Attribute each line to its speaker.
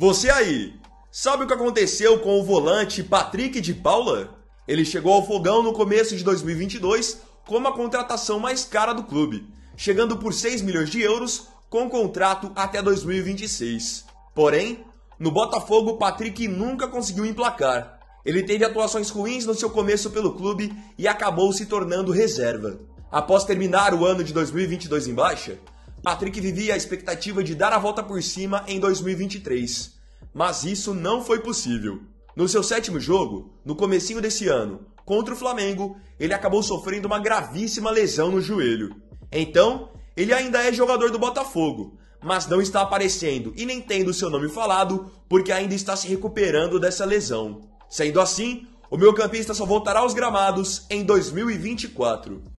Speaker 1: Você aí, sabe o que aconteceu com o volante Patrick de Paula? Ele chegou ao fogão no começo de 2022 como a contratação mais cara do clube, chegando por 6 milhões de euros com contrato até 2026. Porém, no Botafogo, Patrick nunca conseguiu emplacar. Ele teve atuações ruins no seu começo pelo clube e acabou se tornando reserva. Após terminar o ano de 2022 em baixa, Patrick vivia a expectativa de dar a volta por cima em 2023, mas isso não foi possível. No seu sétimo jogo, no comecinho desse ano, contra o Flamengo, ele acabou sofrendo uma gravíssima lesão no joelho. Então, ele ainda é jogador do Botafogo, mas não está aparecendo e nem tendo seu nome falado porque ainda está se recuperando dessa lesão. Sendo assim, o meu campista só voltará aos gramados em 2024.